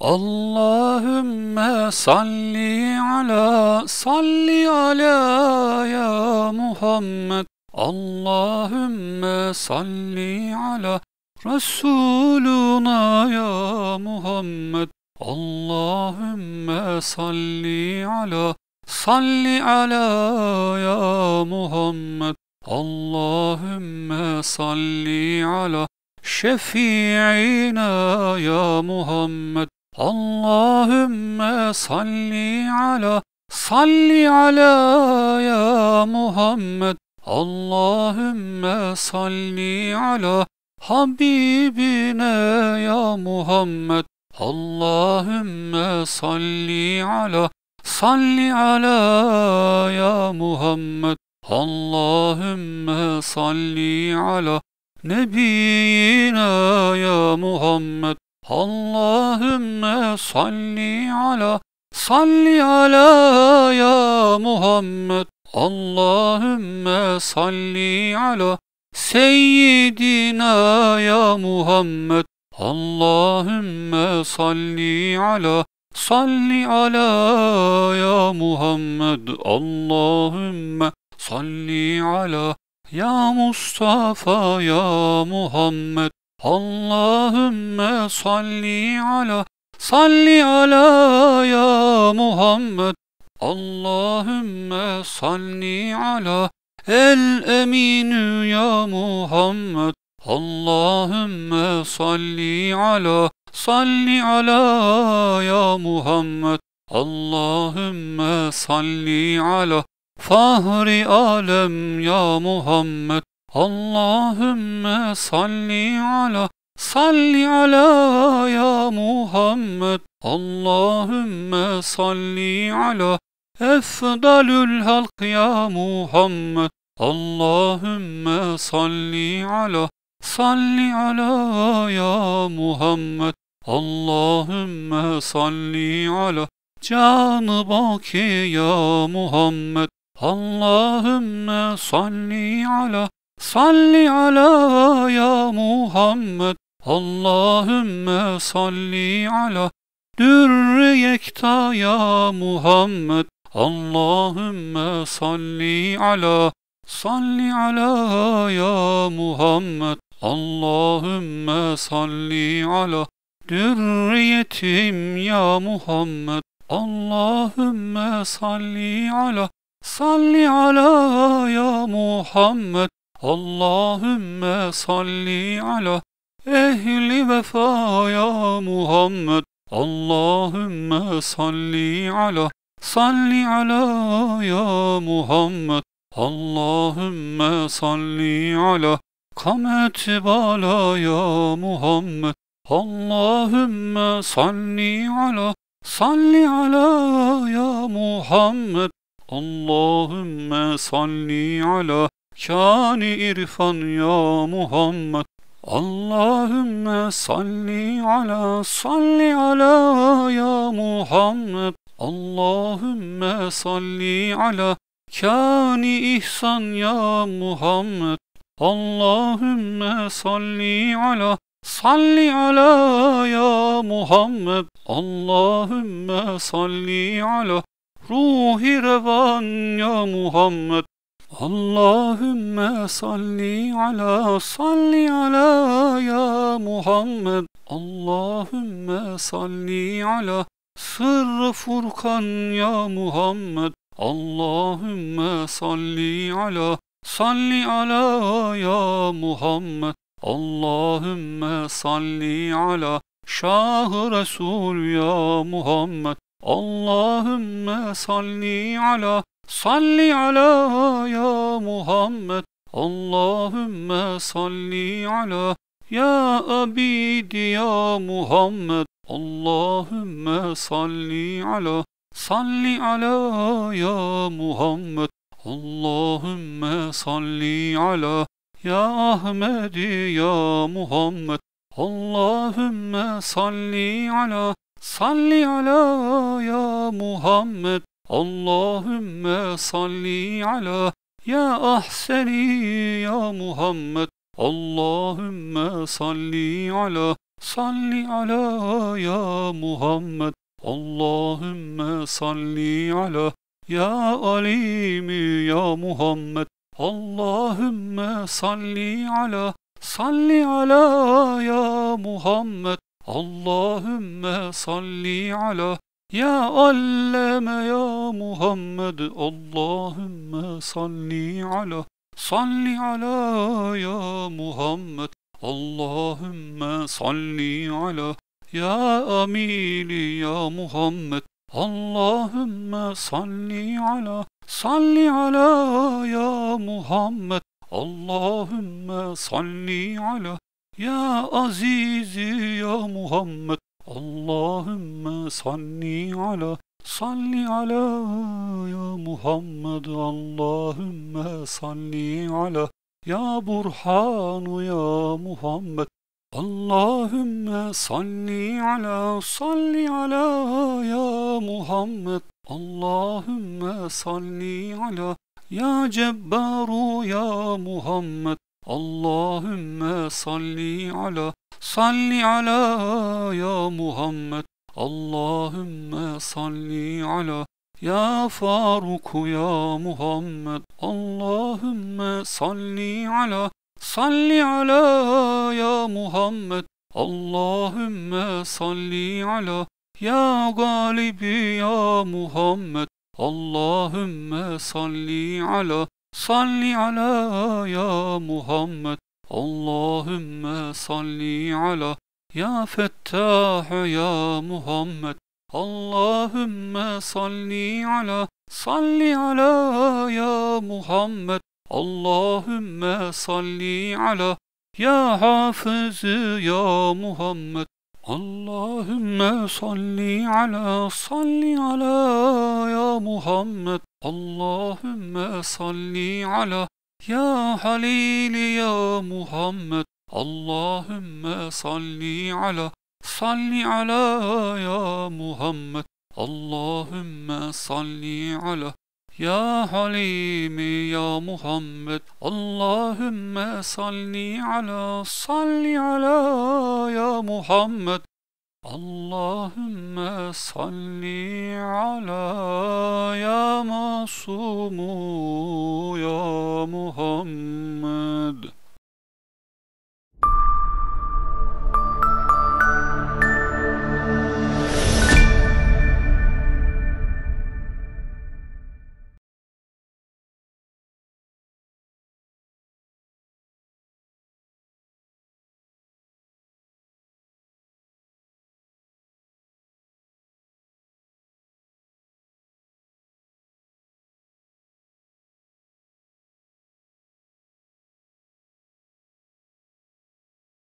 Allahümme salli ala salli ala ya Muhammed Allahümme salli ala Resuluna ya Muhammed Allahümme salli ala salli ala ya Muhammed Allahümme salli ala şefi'ina ya Muhammed Allahümme salli ala salli ala ya Muhammed Allahümme salli ala Habibine ya Muhammed Allahümme salli ala salli ala ya Muhammed Allahümme salli ala Nebiyina ya Muhammed Allahümme salli ala salli ala ya Muhammed Allahümme salli ala seyyidina ya Muhammed Allahümme salli ala salli ala ya Muhammed Allahümme salli ala ya Mustafa ya Muhammed Allahümme salli ala salli ala ya Muhammed Allahümme salli ala el eminü ya Muhammed Allahümme salli ala salli ala ya Muhammed Allahümme salli ala fahri alem ya Muhammed Allahümme salli ala salli ala ya Muhammed Allahümme salli ala efdalül halk ya Muhammed Allahümme salli ala salli ala ya Muhammed Allahümme salli ala canı baki ya Muhammed Allahümme salli ala Salli ala ya Muhammed Allahümme salli ala Dürr yekta ya Muhammed Allahümme salli ala Salli ala ya Muhammed Allahümme salli ala Dürriyetim ya Muhammed Allahümme salli ala Salli ala ya Muhammed Allahümme salli ala ehli ya Muhammed Allahümme salli ala salli ala ya Muhammed Allahümme salli ala kamet bala ya Muhammed Allahümme salli ala salli ala ya Muhammed Allahümme salli ala Kani irfan ya Muhammed Allahümme salli ala salli ala ya Muhammed Allahümme salli ala kani ihsan ya Muhammed Allahümme salli ala salli ala ya Muhammed Allahümme salli ala ruhi revan ya Muhammed Allahümme salli ala salli ala ya Muhammed Allahümme salli ala sırrı furkan ya Muhammed Allahümme salli ala salli ala ya Muhammed Allahümme salli ala şah Resul ya Muhammed Allahümme salli ala Salli ala ya Muhammed Allahümme salli ala ya abidi ya Muhammed Allahümme salli ala Salli ala ya Muhammed Allahümme salli ala Ya Ahmed ya Muhammed Allahümme salli ala Salli ala ya Muhammed Allahümme salli ala ya ahseni ya Muhammed Allahümme salli ala salli ala ya Muhammed Allahümme salli ala ya Alimi ya Muhammed Allahümme salli ala salli ala ya Muhammed Allahümme salli ala يا علم يا محمد اللهم صل على صل على يا محمد اللهم صل على يا أميل يا محمد اللهم صل على صل على يا محمد اللهم صل على يا عزيزي يا محمد Allahümme salli ala salli ala ya Muhammed Allahümme salli ala ya Burhanu ya Muhammed Allahümme salli ala salli ala ya Muhammed Allahümme salli ala ya Cebbaru ya Muhammed Allahümme salli ala صل على يا محمد اللهم صل على يا فاروق يا محمد اللهم صل على صل على يا محمد اللهم صل على يا غالب يا محمد اللهم صل على صل على يا محمد اللهم صل على يا فتاح يا محمد اللهم صل على صل على يا محمد اللهم صل على يا حافظ يا محمد اللهم صل على صل على يا محمد اللهم صل على يا حليلي يا محمد اللهم صل على صل على يا محمد اللهم صل على يا حليم يا محمد اللهم صل على صل على يا محمد Allahümme salli ala ya masumu ya Muhammed